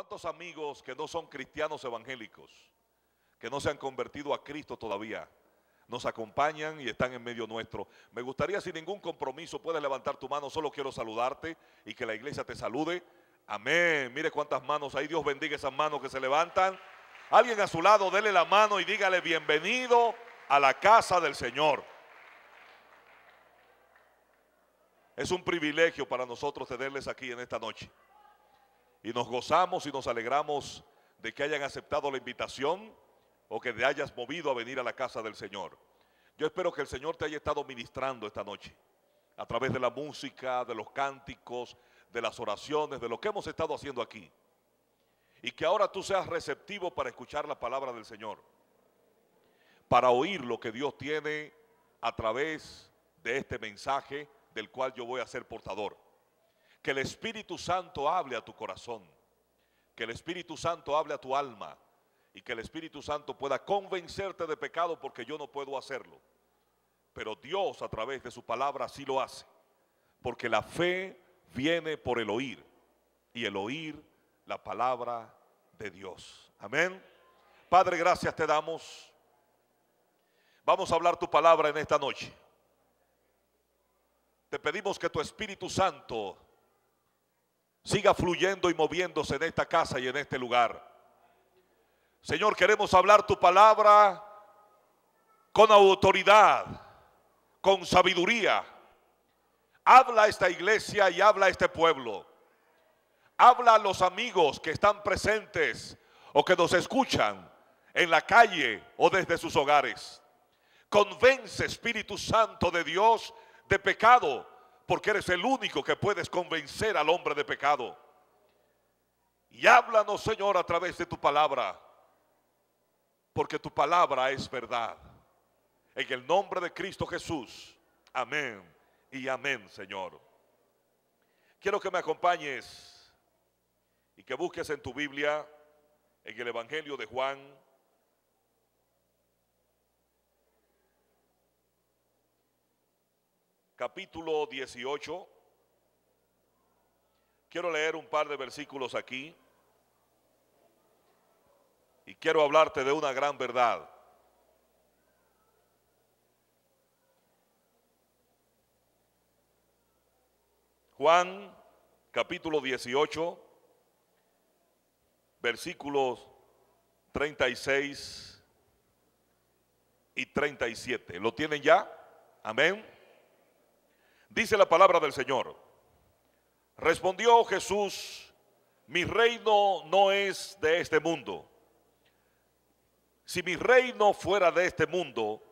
¿Cuántos amigos que no son cristianos evangélicos, que no se han convertido a Cristo todavía, nos acompañan y están en medio nuestro? Me gustaría sin ningún compromiso, puedes levantar tu mano, solo quiero saludarte y que la iglesia te salude. Amén. Mire cuántas manos ahí. Dios bendiga esas manos que se levantan. Alguien a su lado, dele la mano y dígale bienvenido a la casa del Señor. Es un privilegio para nosotros tenerles aquí en esta noche y nos gozamos y nos alegramos de que hayan aceptado la invitación o que te hayas movido a venir a la casa del Señor. Yo espero que el Señor te haya estado ministrando esta noche a través de la música, de los cánticos, de las oraciones, de lo que hemos estado haciendo aquí. Y que ahora tú seas receptivo para escuchar la palabra del Señor, para oír lo que Dios tiene a través de este mensaje del cual yo voy a ser portador. Que el Espíritu Santo hable a tu corazón, que el Espíritu Santo hable a tu alma y que el Espíritu Santo pueda convencerte de pecado porque yo no puedo hacerlo. Pero Dios a través de su palabra así lo hace, porque la fe viene por el oír y el oír la palabra de Dios. Amén. Padre, gracias te damos. Vamos a hablar tu palabra en esta noche. Te pedimos que tu Espíritu Santo siga fluyendo y moviéndose en esta casa y en este lugar. Señor, queremos hablar tu palabra con autoridad, con sabiduría. Habla esta iglesia y habla este pueblo. Habla a los amigos que están presentes o que nos escuchan en la calle o desde sus hogares. Convence, Espíritu Santo de Dios, de pecado, porque eres el único que puedes convencer al hombre de pecado. Y háblanos, Señor, a través de tu palabra, porque tu palabra es verdad. En el nombre de Cristo Jesús. Amén y amén, Señor. Quiero que me acompañes y que busques en tu Biblia, en el Evangelio de Juan, capítulo 18. Quiero leer un par de versículos aquí y quiero hablarte de una gran verdad. Juan capítulo 18, versículos 36 y 37. ¿Lo tienen ya? Amén. Dice la palabra del Señor. Respondió Jesús, mi reino no es de este mundo. Si mi reino fuera de este mundo,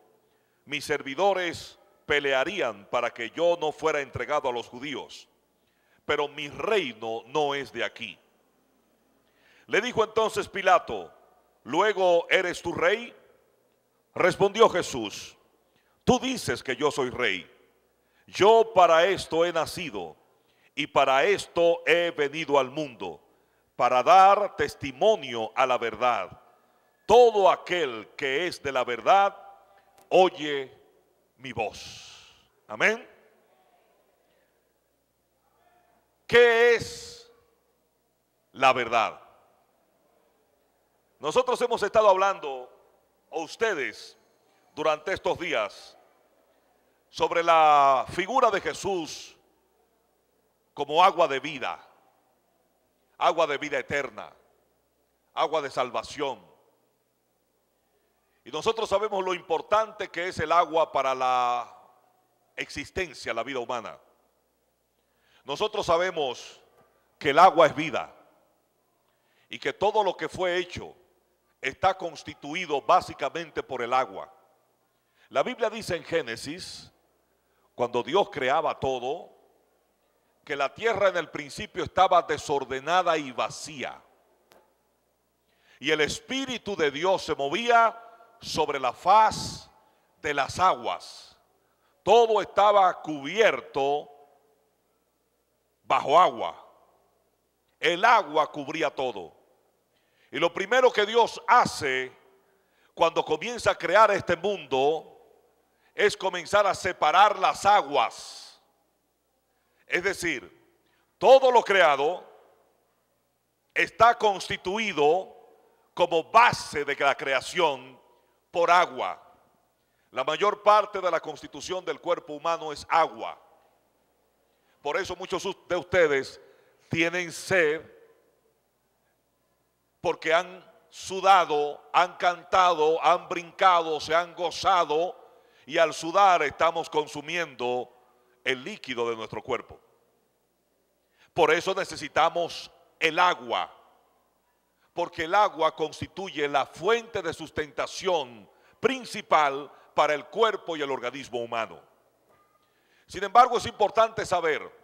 mis servidores pelearían para que yo no fuera entregado a los judíos. Pero mi reino no es de aquí. Le dijo entonces Pilato, luego eres tu rey. Respondió Jesús, tú dices que yo soy rey. Yo para esto he nacido y para esto he venido al mundo, para dar testimonio a la verdad. Todo aquel que es de la verdad, oye mi voz. Amén. ¿Qué es la verdad? Nosotros hemos estado hablando, a ustedes, durante estos días, sobre la figura de Jesús como agua de vida, agua de vida eterna, agua de salvación. Y nosotros sabemos lo importante que es el agua para la existencia, la vida humana. Nosotros sabemos que el agua es vida y que todo lo que fue hecho está constituido básicamente por el agua. La Biblia dice en Génesis cuando Dios creaba todo, que la tierra en el principio estaba desordenada y vacía. Y el Espíritu de Dios se movía sobre la faz de las aguas. Todo estaba cubierto bajo agua. El agua cubría todo. Y lo primero que Dios hace cuando comienza a crear este mundo es comenzar a separar las aguas. Es decir, todo lo creado está constituido como base de la creación por agua. La mayor parte de la constitución del cuerpo humano es agua. Por eso muchos de ustedes tienen sed porque han sudado, han cantado, han brincado, se han gozado y al sudar estamos consumiendo el líquido de nuestro cuerpo. Por eso necesitamos el agua, porque el agua constituye la fuente de sustentación principal para el cuerpo y el organismo humano. Sin embargo, es importante saber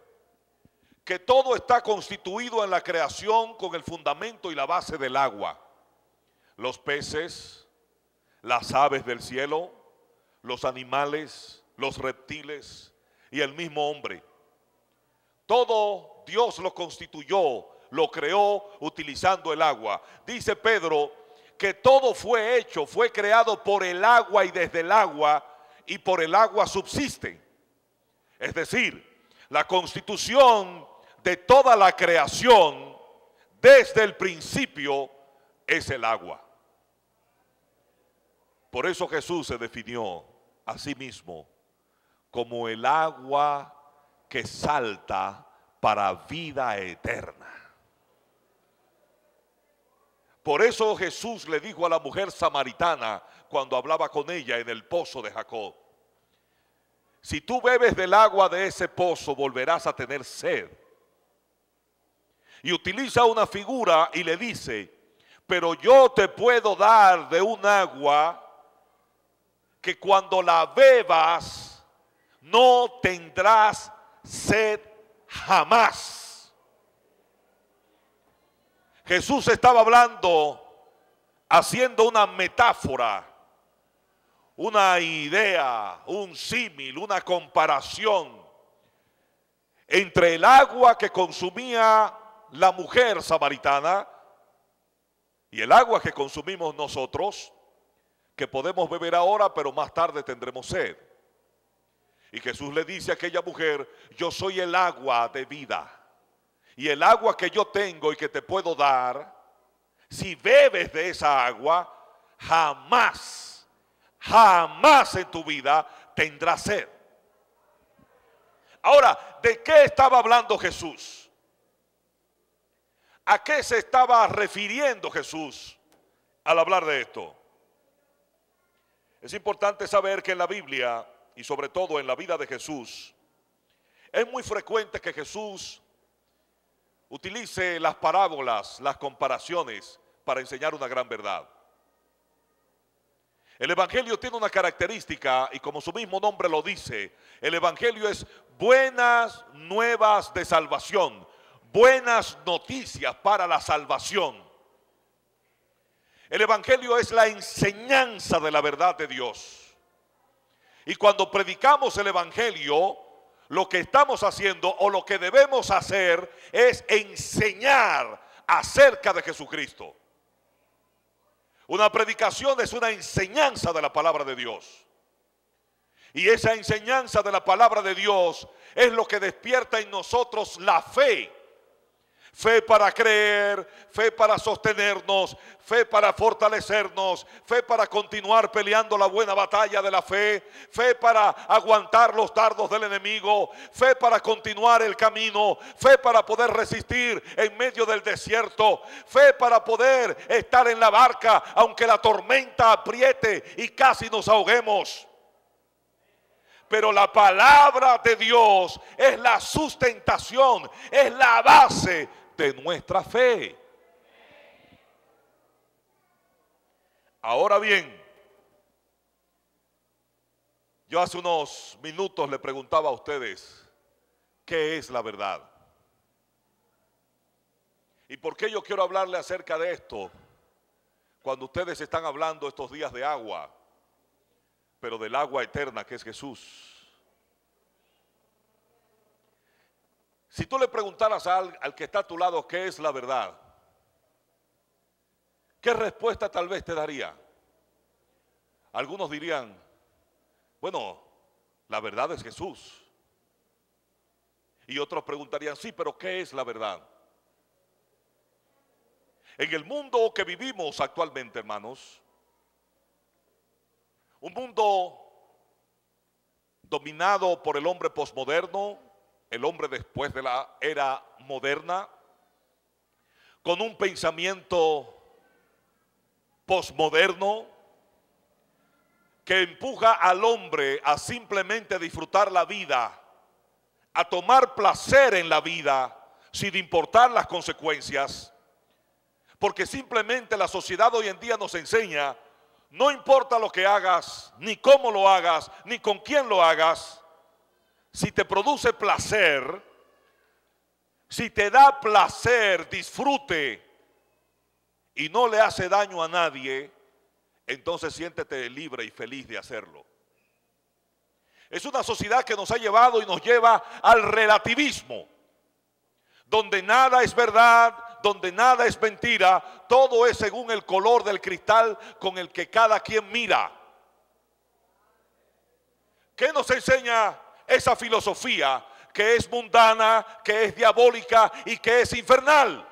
que todo está constituido en la creación con el fundamento y la base del agua. Los peces, las aves del cielo, los animales, los reptiles y el mismo hombre. Todo Dios lo constituyó, lo creó utilizando el agua. Dice Pedro que todo fue hecho, fue creado por el agua y desde el agua y por el agua subsiste. Es decir, la constitución de toda la creación desde el principio es el agua. Por eso Jesús se definió Asimismo, como el agua que salta para vida eterna. Por eso Jesús le dijo a la mujer samaritana cuando hablaba con ella en el pozo de Jacob, si tú bebes del agua de ese pozo volverás a tener sed. Y utiliza una figura y le dice, pero yo te puedo dar de un agua que cuando la bebas no tendrás sed jamás. Jesús estaba hablando, haciendo una metáfora, una idea, un símil, una comparación entre el agua que consumía la mujer samaritana y el agua que consumimos nosotros que podemos beber ahora, pero más tarde tendremos sed. Y Jesús le dice a aquella mujer, yo soy el agua de vida. Y el agua que yo tengo y que te puedo dar, si bebes de esa agua, jamás, jamás en tu vida tendrás sed. Ahora, ¿de qué estaba hablando Jesús? ¿A qué se estaba refiriendo Jesús al hablar de esto? Es importante saber que en la Biblia y sobre todo en la vida de Jesús, es muy frecuente que Jesús utilice las parábolas, las comparaciones para enseñar una gran verdad. El Evangelio tiene una característica y como su mismo nombre lo dice, el Evangelio es buenas nuevas de salvación, buenas noticias para la salvación. El Evangelio es la enseñanza de la verdad de Dios. Y cuando predicamos el Evangelio, lo que estamos haciendo o lo que debemos hacer es enseñar acerca de Jesucristo. Una predicación es una enseñanza de la palabra de Dios. Y esa enseñanza de la palabra de Dios es lo que despierta en nosotros la fe fe para creer, fe para sostenernos, fe para fortalecernos, fe para continuar peleando la buena batalla de la fe, fe para aguantar los dardos del enemigo, fe para continuar el camino, fe para poder resistir en medio del desierto, fe para poder estar en la barca aunque la tormenta apriete y casi nos ahoguemos. Pero la palabra de Dios es la sustentación, es la base de nuestra fe. Ahora bien, yo hace unos minutos le preguntaba a ustedes, ¿qué es la verdad? ¿Y por qué yo quiero hablarle acerca de esto? Cuando ustedes están hablando estos días de agua, pero del agua eterna que es Jesús. Si tú le preguntaras al, que está a tu lado qué es la verdad, ¿qué respuesta tal vez te daría? Algunos dirían, bueno, la verdad es Jesús. Y otros preguntarían, sí, pero ¿qué es la verdad? En el mundo que vivimos actualmente, hermanos, un mundo dominado por el hombre posmoderno, el hombre después de la era moderna, con un pensamiento posmoderno que empuja al hombre a simplemente disfrutar la vida, a tomar placer en la vida, sin importar las consecuencias. Porque simplemente la sociedad hoy en día nos enseña, no importa lo que hagas, ni cómo lo hagas, ni con quién lo hagas, si te produce placer, si te da placer, disfrute y no le hace daño a nadie, entonces siéntete libre y feliz de hacerlo. Es una sociedad que nos ha llevado y nos lleva al relativismo, donde nada es verdad, donde nada es mentira, todo es según el color del cristal con el que cada quien mira. ¿Qué nos enseña esa filosofía que es mundana, que es diabólica y que es infernal.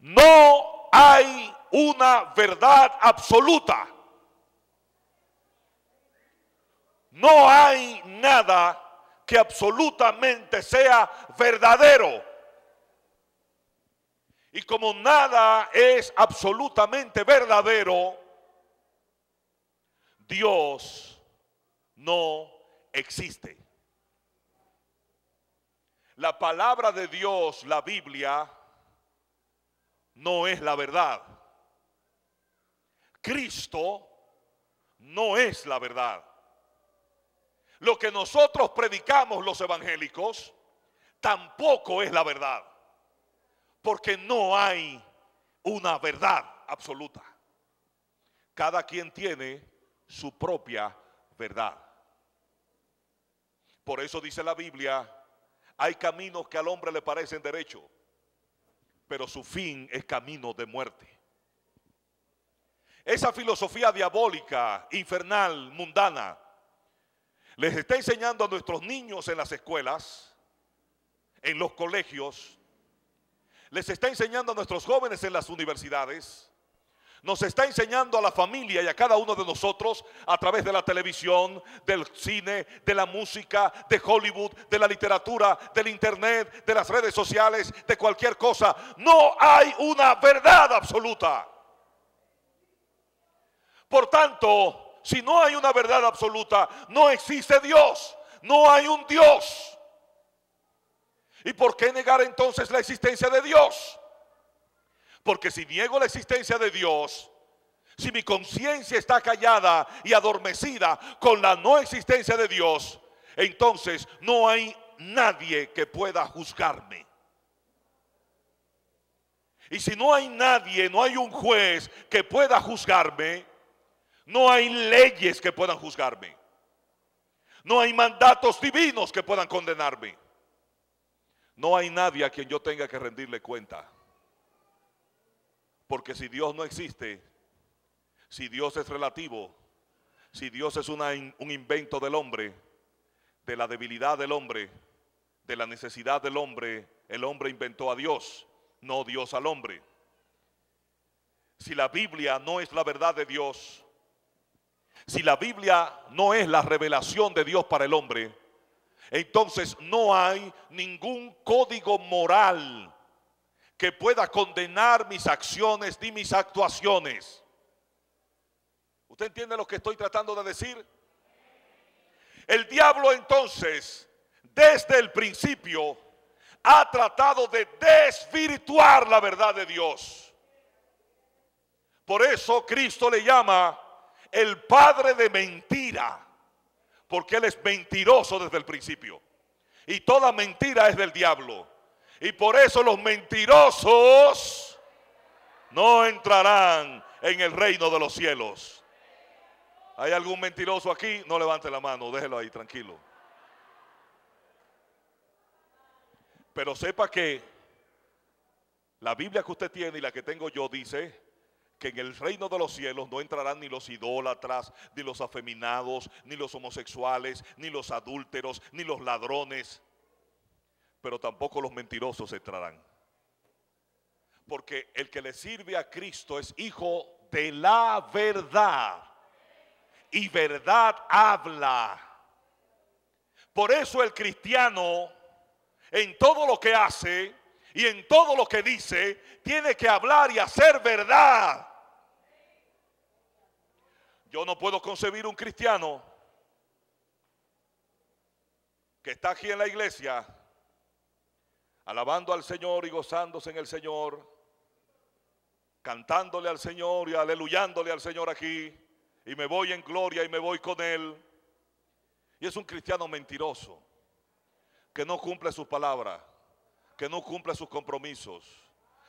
No hay una verdad absoluta. No hay nada que absolutamente sea verdadero. Y como nada es absolutamente verdadero, Dios no existe. La palabra de Dios, la Biblia, no es la verdad. Cristo no es la verdad. Lo que nosotros predicamos los evangélicos tampoco es la verdad. Porque no hay una verdad absoluta. Cada quien tiene su propia verdad. Por eso dice la Biblia, hay caminos que al hombre le parecen derecho, pero su fin es camino de muerte. Esa filosofía diabólica, infernal, mundana, les está enseñando a nuestros niños en las escuelas, en los colegios, les está enseñando a nuestros jóvenes en las universidades, nos está enseñando a la familia y a cada uno de nosotros a través de la televisión, del cine, de la música, de Hollywood, de la literatura, del internet, de las redes sociales, de cualquier cosa. No hay una verdad absoluta. Por tanto, si no hay una verdad absoluta, no existe Dios. No hay un Dios. ¿Y por qué negar entonces la existencia de Dios? Porque si niego la existencia de Dios, si mi conciencia está callada y adormecida con la no existencia de Dios, entonces no hay nadie que pueda juzgarme. Y si no hay nadie, no hay un juez que pueda juzgarme, no hay leyes que puedan juzgarme. No hay mandatos divinos que puedan condenarme. No hay nadie a quien yo tenga que rendirle cuenta. Porque si Dios no existe, si Dios es relativo, si Dios es un invento del hombre, de la debilidad del hombre, de la necesidad del hombre, el hombre inventó a Dios, no Dios al hombre. Si la Biblia no es la verdad de Dios, si la Biblia no es la revelación de Dios para el hombre, entonces no hay ningún código moral que pueda condenar mis acciones ni mis actuaciones. ¿Usted entiende lo que estoy tratando de decir? El diablo entonces, desde el principio, ha tratado de desvirtuar la verdad de Dios. Por eso Cristo le llama el padre de mentira, porque Él es mentiroso desde el principio. Y toda mentira es del diablo. Y por eso los mentirosos no entrarán en el reino de los cielos. ¿Hay algún mentiroso aquí? No levante la mano, déjelo ahí, tranquilo. Pero sepa que la Biblia que usted tiene y la que tengo yo dice que en el reino de los cielos no entrarán ni los idólatras, ni los afeminados, ni los homosexuales, ni los adúlteros, ni los ladrones pero tampoco los mentirosos entrarán. Porque el que le sirve a Cristo es hijo de la verdad. Y verdad habla. Por eso el cristiano, en todo lo que hace y en todo lo que dice, tiene que hablar y hacer verdad. Yo no puedo concebir un cristiano que está aquí en la iglesia alabando al Señor y gozándose en el Señor, cantándole al Señor y aleluyándole al Señor aquí, y me voy en gloria y me voy con Él. Y es un cristiano mentiroso, que no cumple sus palabras, que no cumple sus compromisos,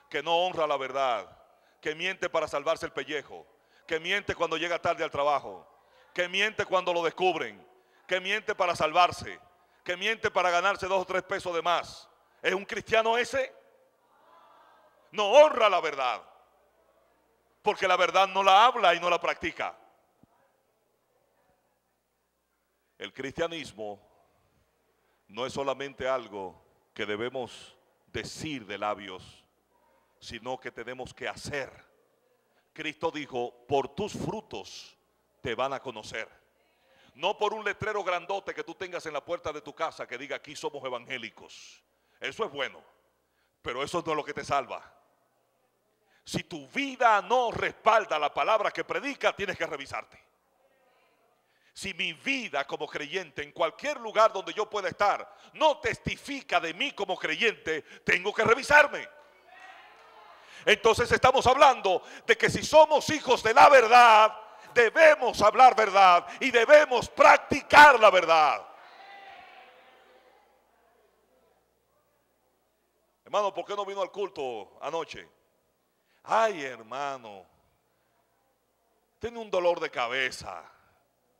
que no honra la verdad, que miente para salvarse el pellejo, que miente cuando llega tarde al trabajo, que miente cuando lo descubren, que miente para salvarse, que miente para ganarse dos o tres pesos de más, ¿Es un cristiano ese? No honra la verdad. Porque la verdad no la habla y no la practica. El cristianismo no es solamente algo que debemos decir de labios, sino que tenemos que hacer. Cristo dijo, por tus frutos te van a conocer. No por un letrero grandote que tú tengas en la puerta de tu casa que diga, aquí somos evangélicos. Eso es bueno, pero eso no es lo que te salva. Si tu vida no respalda la palabra que predica, tienes que revisarte. Si mi vida como creyente en cualquier lugar donde yo pueda estar no testifica de mí como creyente, tengo que revisarme. Entonces estamos hablando de que si somos hijos de la verdad, debemos hablar verdad y debemos practicar la verdad. Hermano, ¿por qué no vino al culto anoche? Ay, hermano, tiene un dolor de cabeza.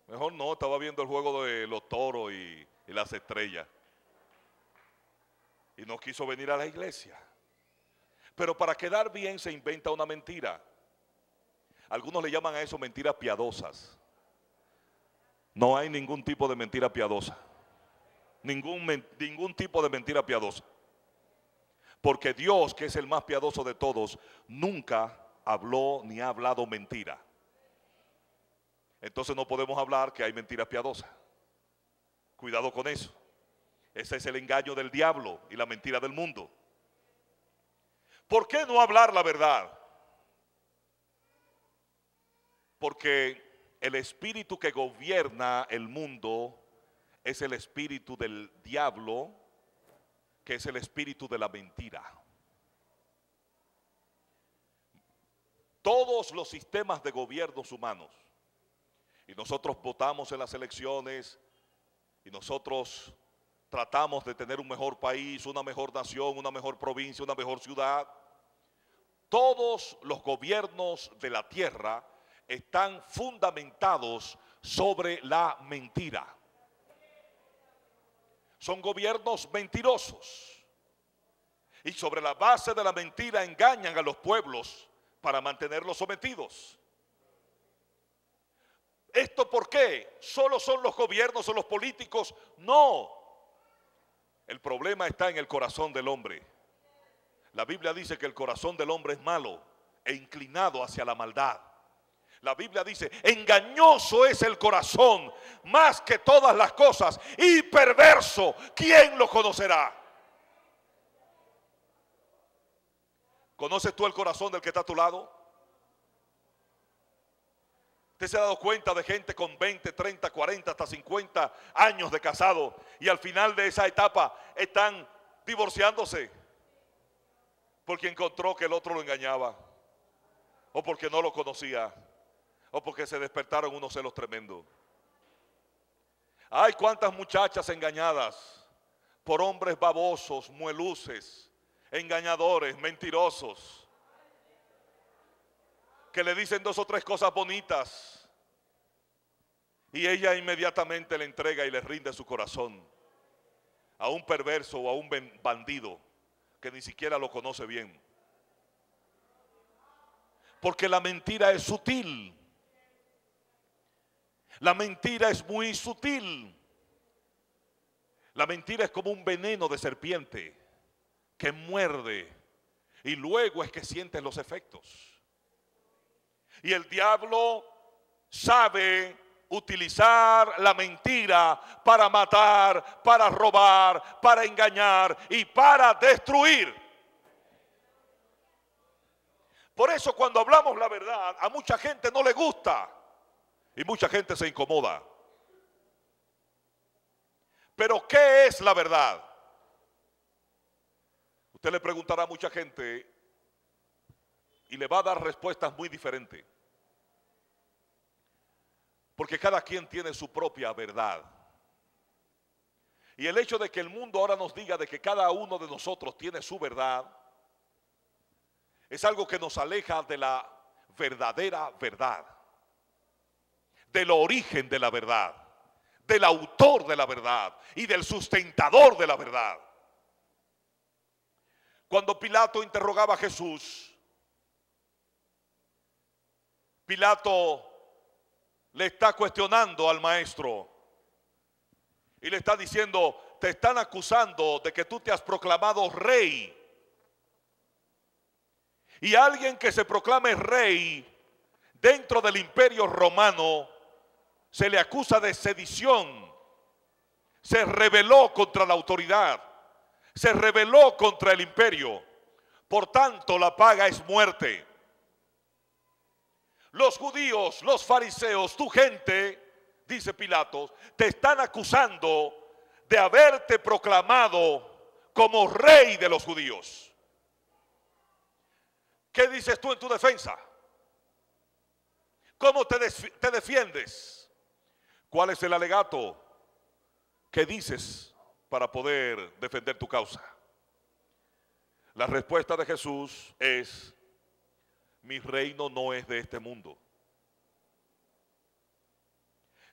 Mejor no, estaba viendo el juego de los toros y, y las estrellas. Y no quiso venir a la iglesia. Pero para quedar bien se inventa una mentira. Algunos le llaman a eso mentiras piadosas. No hay ningún tipo de mentira piadosa. Ningún, ningún tipo de mentira piadosa porque Dios, que es el más piadoso de todos, nunca habló ni ha hablado mentira. Entonces no podemos hablar que hay mentira piadosa. Cuidado con eso. Ese es el engaño del diablo y la mentira del mundo. ¿Por qué no hablar la verdad? Porque el espíritu que gobierna el mundo es el espíritu del diablo que es el espíritu de la mentira. Todos los sistemas de gobiernos humanos, y nosotros votamos en las elecciones, y nosotros tratamos de tener un mejor país, una mejor nación, una mejor provincia, una mejor ciudad. Todos los gobiernos de la tierra están fundamentados sobre la mentira. Son gobiernos mentirosos. Y sobre la base de la mentira engañan a los pueblos para mantenerlos sometidos. ¿Esto por qué? ¿Solo son los gobiernos o los políticos? No. El problema está en el corazón del hombre. La Biblia dice que el corazón del hombre es malo e inclinado hacia la maldad. La Biblia dice, engañoso es el corazón más que todas las cosas y perverso, ¿quién lo conocerá? ¿Conoces tú el corazón del que está a tu lado? ¿Te se ha dado cuenta de gente con 20, 30, 40, hasta 50 años de casado y al final de esa etapa están divorciándose porque encontró que el otro lo engañaba o porque no lo conocía? o porque se despertaron unos celos tremendos. Hay cuántas muchachas engañadas por hombres babosos, mueluces, engañadores, mentirosos, que le dicen dos o tres cosas bonitas y ella inmediatamente le entrega y le rinde su corazón a un perverso o a un bandido que ni siquiera lo conoce bien. Porque la mentira es sutil. La mentira es muy sutil. La mentira es como un veneno de serpiente que muerde y luego es que sientes los efectos. Y el diablo sabe utilizar la mentira para matar, para robar, para engañar y para destruir. Por eso cuando hablamos la verdad, a mucha gente no le gusta. Y mucha gente se incomoda. Pero ¿qué es la verdad? Usted le preguntará a mucha gente y le va a dar respuestas muy diferentes. Porque cada quien tiene su propia verdad. Y el hecho de que el mundo ahora nos diga de que cada uno de nosotros tiene su verdad, es algo que nos aleja de la verdadera verdad del origen de la verdad, del autor de la verdad y del sustentador de la verdad. Cuando Pilato interrogaba a Jesús, Pilato le está cuestionando al maestro y le está diciendo, te están acusando de que tú te has proclamado rey. Y alguien que se proclame rey dentro del imperio romano se le acusa de sedición, se rebeló contra la autoridad, se rebeló contra el imperio. Por tanto, la paga es muerte. Los judíos, los fariseos, tu gente, dice Pilatos, te están acusando de haberte proclamado como rey de los judíos. ¿Qué dices tú en tu defensa? ¿Cómo te, te defiendes? ¿Cuál es el alegato que dices para poder defender tu causa? La respuesta de Jesús es, mi reino no es de este mundo.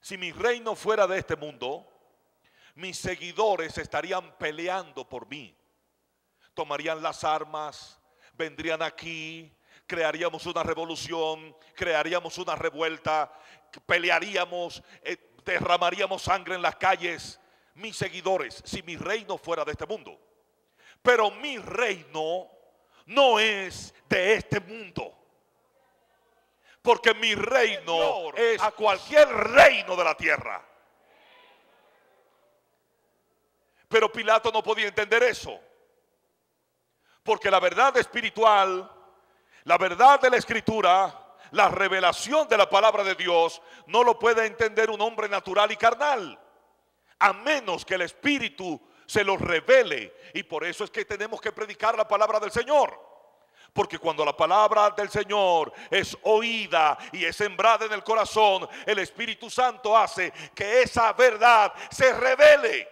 Si mi reino fuera de este mundo, mis seguidores estarían peleando por mí. Tomarían las armas, vendrían aquí, crearíamos una revolución, crearíamos una revuelta, pelearíamos, eh, derramaríamos sangre en las calles mis seguidores si mi reino fuera de este mundo. Pero mi reino no es de este mundo. Porque mi reino es a cualquier reino de la tierra. Pero Pilato no podía entender eso. Porque la verdad espiritual, la verdad de la escritura, la revelación de la palabra de Dios no lo puede entender un hombre natural y carnal, a menos que el Espíritu se lo revele. Y por eso es que tenemos que predicar la palabra del Señor. Porque cuando la palabra del Señor es oída y es sembrada en el corazón, el Espíritu Santo hace que esa verdad se revele.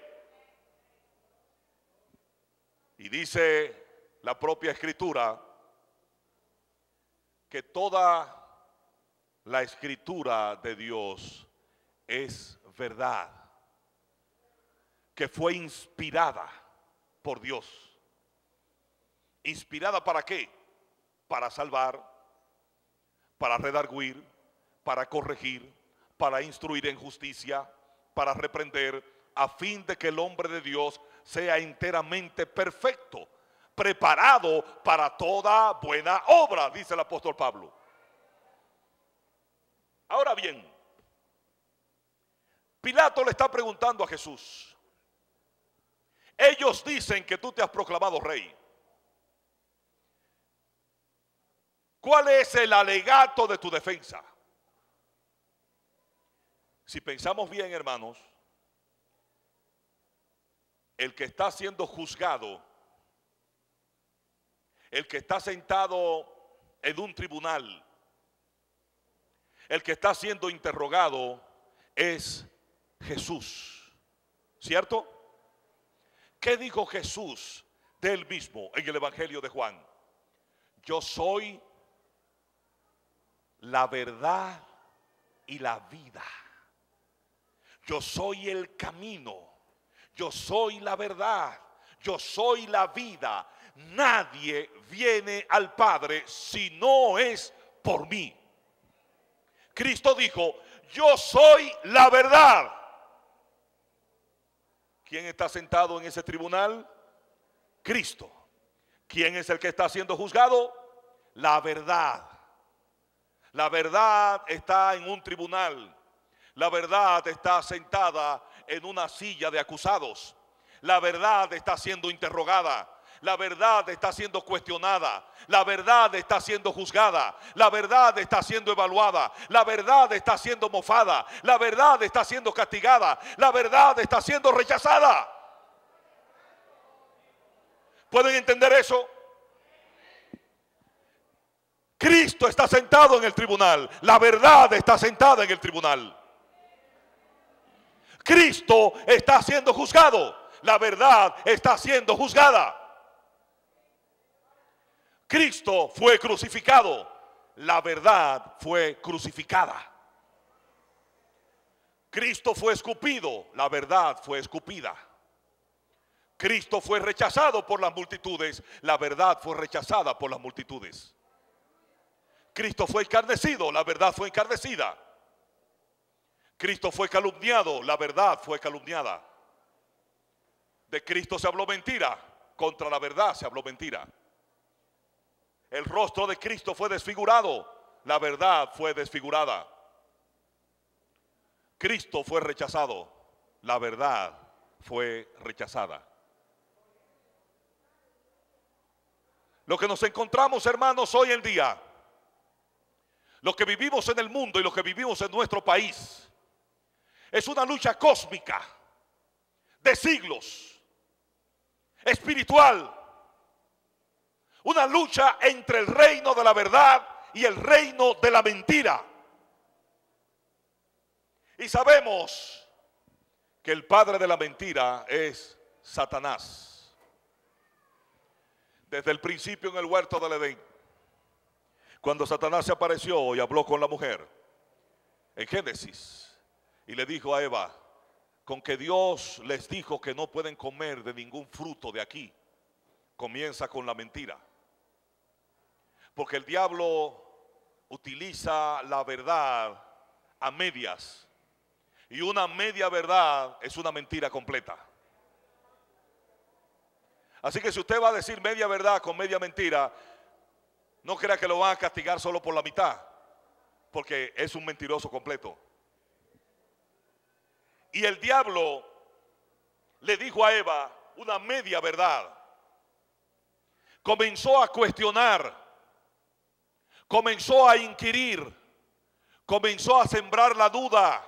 Y dice la propia escritura que toda la escritura de Dios es verdad, que fue inspirada por Dios. ¿Inspirada para qué? Para salvar, para redarguir, para corregir, para instruir en justicia, para reprender, a fin de que el hombre de Dios sea enteramente perfecto, preparado para toda buena obra, dice el apóstol Pablo. Ahora bien, Pilato le está preguntando a Jesús, ellos dicen que tú te has proclamado rey. ¿Cuál es el alegato de tu defensa? Si pensamos bien, hermanos, el que está siendo juzgado, el que está sentado en un tribunal, el que está siendo interrogado es Jesús. ¿Cierto? ¿Qué dijo Jesús de él mismo en el Evangelio de Juan? Yo soy la verdad y la vida. Yo soy el camino. Yo soy la verdad. Yo soy la vida. Nadie viene al Padre si no es por mí. Cristo dijo, yo soy la verdad. ¿Quién está sentado en ese tribunal? Cristo. ¿Quién es el que está siendo juzgado? La verdad. La verdad está en un tribunal. La verdad está sentada en una silla de acusados. La verdad está siendo interrogada. La verdad está siendo cuestionada. La verdad está siendo juzgada. La verdad está siendo evaluada. La verdad está siendo mofada. La verdad está siendo castigada. La verdad está siendo rechazada. ¿Pueden entender eso? Cristo está sentado en el tribunal. La verdad está sentada en el tribunal. Cristo está siendo juzgado. La verdad está siendo juzgada. Cristo fue crucificado, la verdad fue crucificada. Cristo fue escupido, la verdad fue escupida. Cristo fue rechazado por las multitudes, la verdad fue rechazada por las multitudes. Cristo fue encarnecido, la verdad fue encarnecida. Cristo fue calumniado, la verdad fue calumniada. De Cristo se habló mentira, contra la verdad se habló mentira. El rostro de Cristo fue desfigurado, la verdad fue desfigurada. Cristo fue rechazado, la verdad fue rechazada. Lo que nos encontramos, hermanos, hoy en día, lo que vivimos en el mundo y lo que vivimos en nuestro país, es una lucha cósmica de siglos, espiritual, una lucha entre el reino de la verdad y el reino de la mentira. Y sabemos que el padre de la mentira es Satanás. Desde el principio en el huerto del Edén, cuando Satanás se apareció y habló con la mujer en Génesis y le dijo a Eva, con que Dios les dijo que no pueden comer de ningún fruto de aquí, comienza con la mentira. Porque el diablo utiliza la verdad a medias. Y una media verdad es una mentira completa. Así que si usted va a decir media verdad con media mentira, no crea que lo van a castigar solo por la mitad, porque es un mentiroso completo. Y el diablo le dijo a Eva una media verdad. Comenzó a cuestionar comenzó a inquirir, comenzó a sembrar la duda.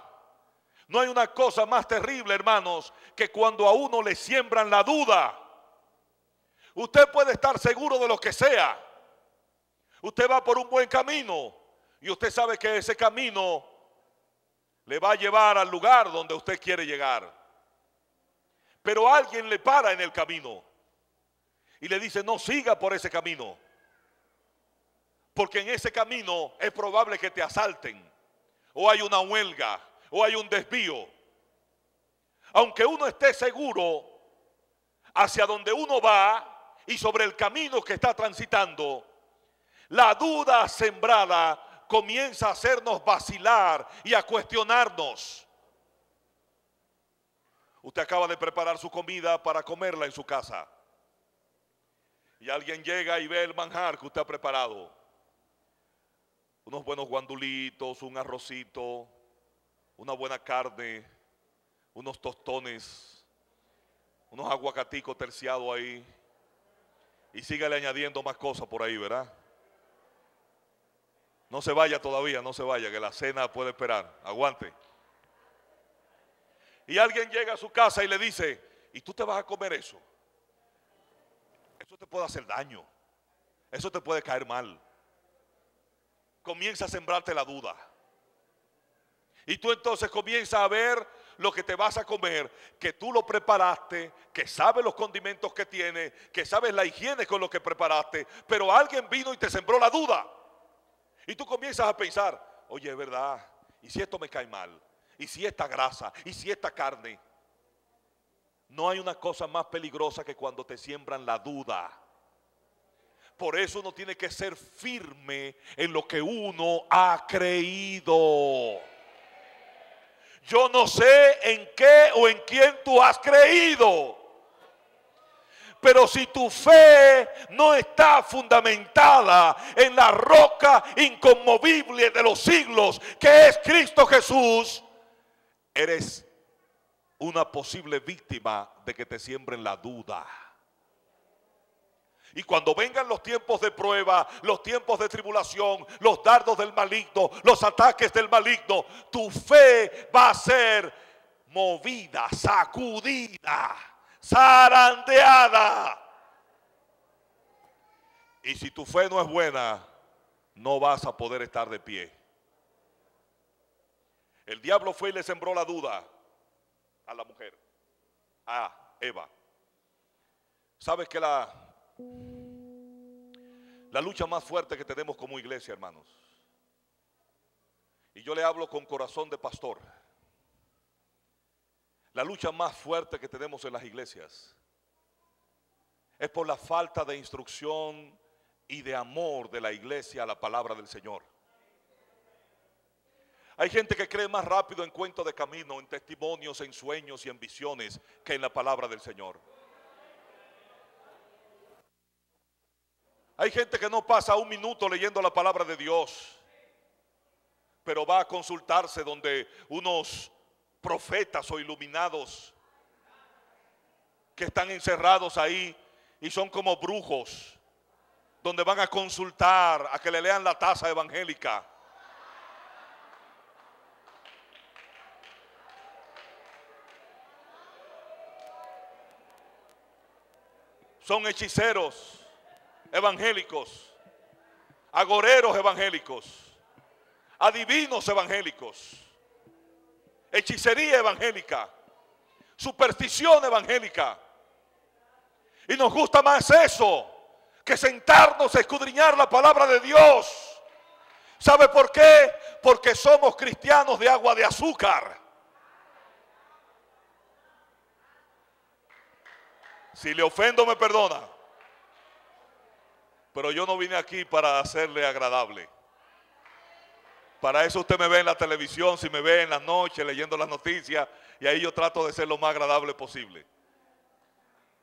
No hay una cosa más terrible, hermanos, que cuando a uno le siembran la duda. Usted puede estar seguro de lo que sea. Usted va por un buen camino y usted sabe que ese camino le va a llevar al lugar donde usted quiere llegar. Pero alguien le para en el camino y le dice, no siga por ese camino. Porque en ese camino es probable que te asalten. O hay una huelga. O hay un desvío. Aunque uno esté seguro hacia donde uno va y sobre el camino que está transitando, la duda sembrada comienza a hacernos vacilar y a cuestionarnos. Usted acaba de preparar su comida para comerla en su casa. Y alguien llega y ve el manjar que usted ha preparado unos buenos guandulitos, un arrocito, una buena carne, unos tostones, unos aguacaticos terciados ahí. Y sígale añadiendo más cosas por ahí, ¿verdad? No se vaya todavía, no se vaya, que la cena puede esperar. Aguante. Y alguien llega a su casa y le dice, ¿y tú te vas a comer eso? Eso te puede hacer daño. Eso te puede caer mal comienza a sembrarte la duda. Y tú entonces comienzas a ver lo que te vas a comer, que tú lo preparaste, que sabes los condimentos que tiene, que sabes la higiene con lo que preparaste, pero alguien vino y te sembró la duda. Y tú comienzas a pensar, oye, es verdad, ¿y si esto me cae mal? ¿Y si esta grasa? ¿Y si esta carne? No hay una cosa más peligrosa que cuando te siembran la duda. Por eso uno tiene que ser firme en lo que uno ha creído. Yo no sé en qué o en quién tú has creído. Pero si tu fe no está fundamentada en la roca inconmovible de los siglos, que es Cristo Jesús, eres una posible víctima de que te siembren la duda. Y cuando vengan los tiempos de prueba, los tiempos de tribulación, los dardos del maligno, los ataques del maligno, tu fe va a ser movida, sacudida, zarandeada. Y si tu fe no es buena, no vas a poder estar de pie. El diablo fue y le sembró la duda a la mujer, a Eva. ¿Sabes que la la lucha más fuerte que tenemos como iglesia, hermanos. Y yo le hablo con corazón de pastor. La lucha más fuerte que tenemos en las iglesias es por la falta de instrucción y de amor de la iglesia a la palabra del Señor. Hay gente que cree más rápido en cuentos de camino, en testimonios, en sueños y en visiones que en la palabra del Señor. Hay gente que no pasa un minuto leyendo la palabra de Dios, pero va a consultarse donde unos profetas o iluminados que están encerrados ahí y son como brujos, donde van a consultar a que le lean la taza evangélica. Son hechiceros evangélicos, agoreros evangélicos, adivinos evangélicos, hechicería evangélica, superstición evangélica. Y nos gusta más eso que sentarnos a escudriñar la palabra de Dios. ¿Sabe por qué? Porque somos cristianos de agua de azúcar. Si le ofendo, me perdona. Pero yo no vine aquí para hacerle agradable. Para eso usted me ve en la televisión, si me ve en la noche leyendo las noticias, y ahí yo trato de ser lo más agradable posible.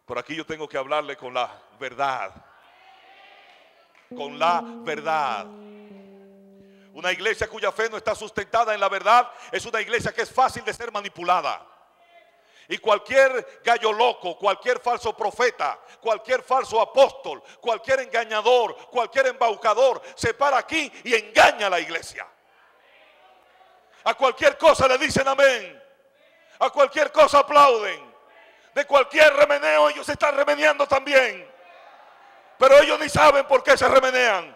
Pero aquí yo tengo que hablarle con la verdad. Con la verdad. Una iglesia cuya fe no está sustentada en la verdad es una iglesia que es fácil de ser manipulada. Y cualquier gallo loco, cualquier falso profeta, cualquier falso apóstol, cualquier engañador, cualquier embaucador, se para aquí y engaña a la iglesia. A cualquier cosa le dicen amén. A cualquier cosa aplauden. De cualquier remeneo ellos se están remeneando también. Pero ellos ni saben por qué se remenean.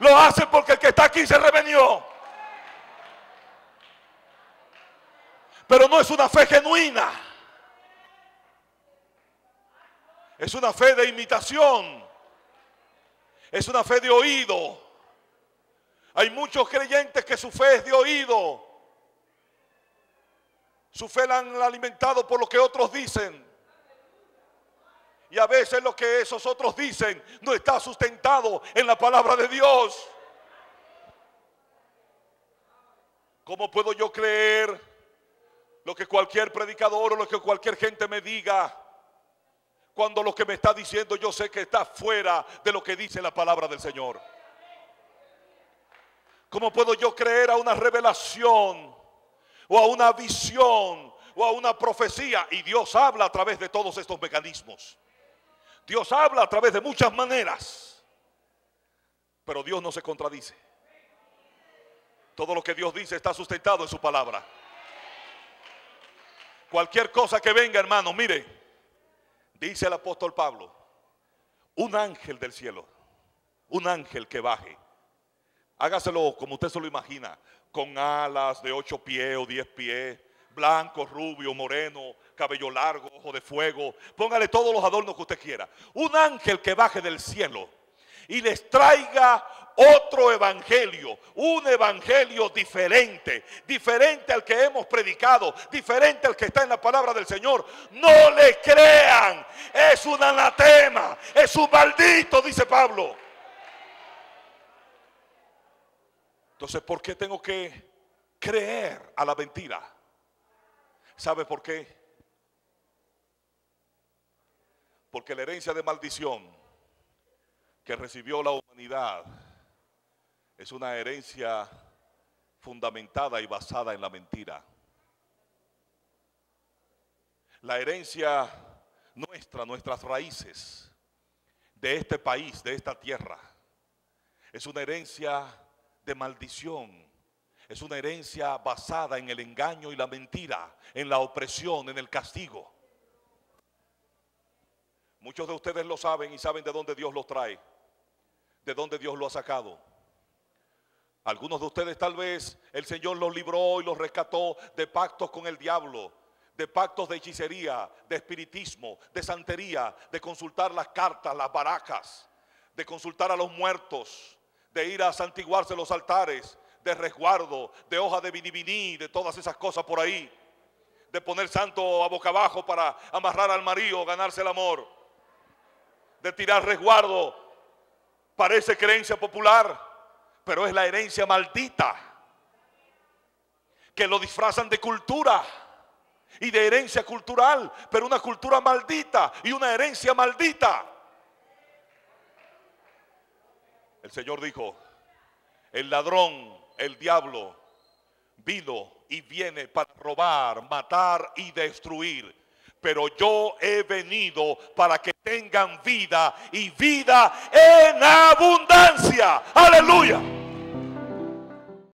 Lo hacen porque el que está aquí se remenió. Pero no es una fe genuina. Es una fe de imitación. Es una fe de oído. Hay muchos creyentes que su fe es de oído. Su fe la han alimentado por lo que otros dicen. Y a veces lo que esos otros dicen no está sustentado en la palabra de Dios. ¿Cómo puedo yo creer lo que cualquier predicador o lo que cualquier gente me diga? cuando lo que me está diciendo yo sé que está fuera de lo que dice la palabra del Señor? ¿Cómo puedo yo creer a una revelación o a una visión o a una profecía? Y Dios habla a través de todos estos mecanismos. Dios habla a través de muchas maneras, pero Dios no se contradice. Todo lo que Dios dice está sustentado en su palabra. Cualquier cosa que venga, hermano, mire, dice el apóstol Pablo, un ángel del cielo, un ángel que baje. Hágaselo como usted se lo imagina, con alas de ocho pies o diez pies, blanco, rubio, moreno, cabello largo, ojo de fuego. Póngale todos los adornos que usted quiera. Un ángel que baje del cielo y les traiga otro evangelio, un evangelio diferente, diferente al que hemos predicado, diferente al que está en la palabra del Señor. No le crean, es un anatema, es un maldito, dice Pablo. Entonces, ¿por qué tengo que creer a la mentira? ¿Sabe por qué? Porque la herencia de maldición que recibió la humanidad es una herencia fundamentada y basada en la mentira. La herencia nuestra, nuestras raíces de este país, de esta tierra, es una herencia de maldición, es una herencia basada en el engaño y la mentira, en la opresión, en el castigo. Muchos de ustedes lo saben y saben de dónde Dios los trae, de dónde Dios lo ha sacado. Algunos de ustedes tal vez el Señor los libró y los rescató de pactos con el diablo, de pactos de hechicería, de espiritismo, de santería, de consultar las cartas, las barajas, de consultar a los muertos, de ir a santiguarse los altares, de resguardo, de hoja de viniviní, de todas esas cosas por ahí, de poner santo a boca abajo para amarrar al marido, ganarse el amor, de tirar resguardo. Parece creencia popular pero es la herencia maldita. Que lo disfrazan de cultura y de herencia cultural, pero una cultura maldita y una herencia maldita. El Señor dijo, el ladrón, el diablo, vino y viene para robar, matar y destruir pero yo he venido para que tengan vida y vida en abundancia. Aleluya.